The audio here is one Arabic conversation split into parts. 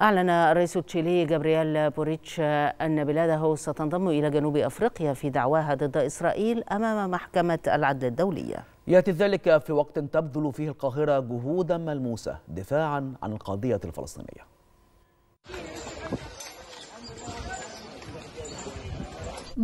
أعلن الرئيس التشيلي جابرييل بوريتش أن بلاده ستنضم إلى جنوب أفريقيا في دعواها ضد إسرائيل أمام محكمة العدل الدولية يأتي ذلك في وقت تبذل فيه القاهرة جهودا ملموسة دفاعا عن القضية الفلسطينية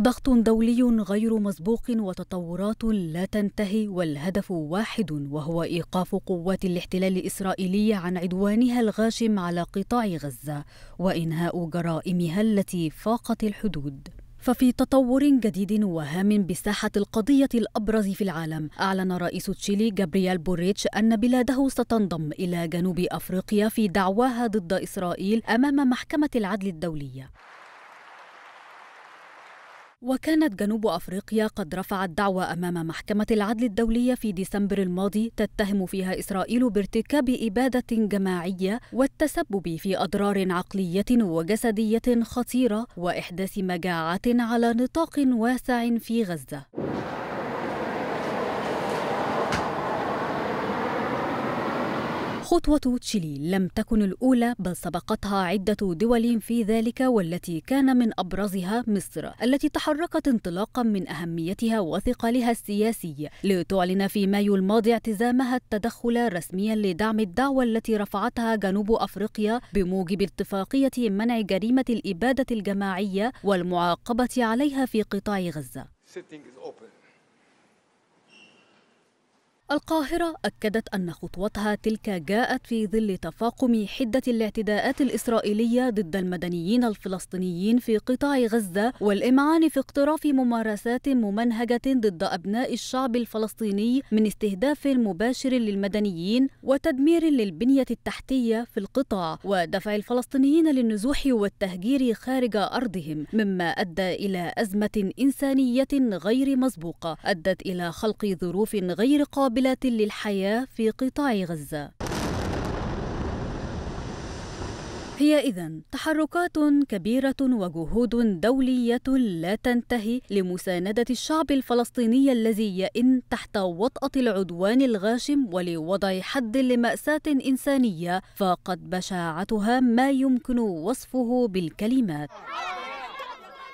ضغط دولي غير مسبوق وتطورات لا تنتهي والهدف واحد وهو ايقاف قوات الاحتلال الاسرائيلي عن عدوانها الغاشم على قطاع غزه وانهاء جرائمها التي فاقت الحدود ففي تطور جديد وهام بساحة القضية الأبرز في العالم أعلن رئيس تشيلي جابرييل بوريتش أن بلاده ستنضم إلى جنوب أفريقيا في دعواها ضد إسرائيل أمام محكمة العدل الدولية وكانت جنوب أفريقيا قد رفعت دعوى أمام محكمة العدل الدولية في ديسمبر الماضي تتهم فيها إسرائيل بارتكاب إبادة جماعية والتسبب في أضرار عقلية وجسدية خطيرة وإحداث مجاعات على نطاق واسع في غزة خطوة تشيلي لم تكن الأولى بل سبقتها عدة دول في ذلك والتي كان من أبرزها مصر التي تحركت انطلاقا من أهميتها وثقلها السياسي لتعلن في مايو الماضي اعتزامها التدخل رسميا لدعم الدعوة التي رفعتها جنوب أفريقيا بموجب اتفاقية منع جريمة الإبادة الجماعية والمعاقبة عليها في قطاع غزة. القاهرة أكدت أن خطوتها تلك جاءت في ظل تفاقم حدة الاعتداءات الإسرائيلية ضد المدنيين الفلسطينيين في قطاع غزة والإمعان في اقتراف ممارسات ممنهجة ضد أبناء الشعب الفلسطيني من استهداف مباشر للمدنيين وتدمير للبنية التحتية في القطاع ودفع الفلسطينيين للنزوح والتهجير خارج أرضهم مما أدى إلى أزمة إنسانية غير مسبوقة أدت إلى خلق ظروف غير قابلة مقابله للحياة في قطاع غزة هي إذا تحركات كبيرة وجهود دولية لا تنتهي لمساندة الشعب الفلسطيني الذي يئن تحت وطأة العدوان الغاشم ولوضع حد لمأساة إنسانية فاقت بشاعتها ما يمكن وصفه بالكلمات